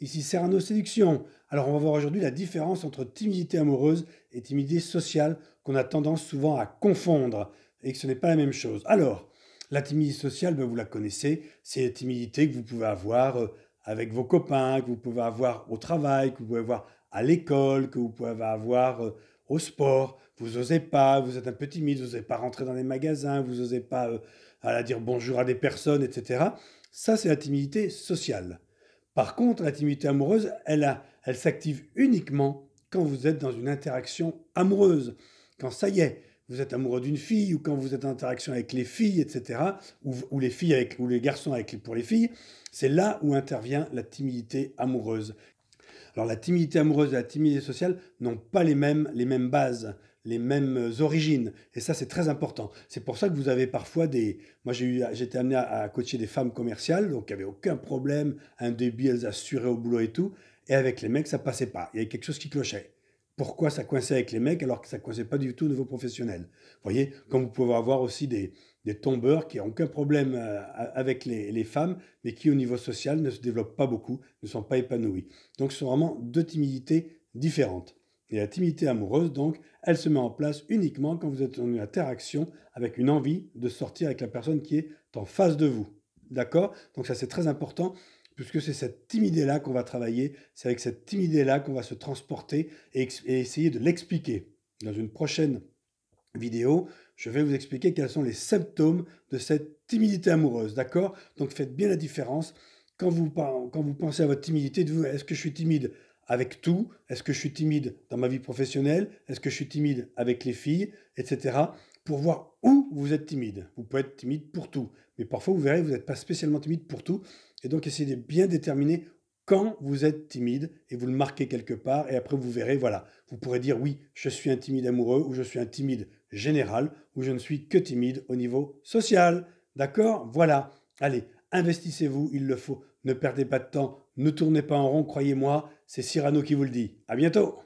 Ici nos séductions. Alors on va voir aujourd'hui la différence entre timidité amoureuse et timidité sociale qu'on a tendance souvent à confondre et que ce n'est pas la même chose. Alors, la timidité sociale, ben, vous la connaissez, c'est la timidité que vous pouvez avoir euh, avec vos copains, que vous pouvez avoir au travail, que vous pouvez avoir à l'école, que vous pouvez avoir euh, au sport. Vous osez pas, vous êtes un peu timide, vous n'osez pas rentrer dans les magasins, vous n'osez pas euh, à dire bonjour à des personnes, etc. Ça, c'est la timidité sociale. Par contre, la timidité amoureuse, elle, s'active uniquement quand vous êtes dans une interaction amoureuse. Quand ça y est, vous êtes amoureux d'une fille ou quand vous êtes en interaction avec les filles, etc., ou, les filles avec, ou les garçons avec, pour les filles, c'est là où intervient la timidité amoureuse, alors la timidité amoureuse et la timidité sociale n'ont pas les mêmes, les mêmes bases, les mêmes euh, origines. Et ça, c'est très important. C'est pour ça que vous avez parfois des... Moi, j'ai été amené à, coacher des femmes commerciales, donc il n'y avait aucun problème, un débit, elles assuraient au boulot et tout. Et avec les mecs, ça passait pas. Il y avait quelque chose qui clochait. Pourquoi ça coinçait avec les mecs alors que ça coinçait pas du tout de vos professionnels Vous voyez, comme vous pouvez avoir aussi des, des tombeurs qui n'ont aucun problème euh, avec les, femmes, mais qui au niveau social ne se développent pas beaucoup, ne sont pas épanouis. Donc ce sont vraiment deux timidités différentes. Et la timidité amoureuse, donc, elle se met en place uniquement quand vous êtes en interaction avec une envie de sortir avec la personne qui est en face de vous. D'accord Donc ça c'est très important puisque c'est cette timidité-là qu'on va travailler, c'est avec cette timidité-là qu'on va se transporter et essayer de l'expliquer. Dans une prochaine vidéo, je vais vous expliquer quels sont les symptômes de cette timidité amoureuse, d'accord Donc faites bien la différence. Quand vous, pensez à votre timidité, est-ce que je suis timide avec tout Est-ce que je suis timide dans ma vie professionnelle Est-ce que je suis timide avec les filles Etc. Pour voir où vous êtes timide. Vous pouvez être timide pour tout, mais parfois vous verrez, vous n'êtes pas spécialement timide pour tout. Et donc essayez de bien déterminer quand vous êtes timide et vous le marquez quelque part, et après vous verrez, voilà, vous pourrez dire oui, je suis un timide amoureux, ou je suis un timide général, ou je ne suis que timide au niveau social. D'accord Voilà. Allez, investissez-vous, il le faut. Ne perdez pas de temps, ne tournez pas en rond, croyez-moi, c'est Cyrano qui vous le dit. À bientôt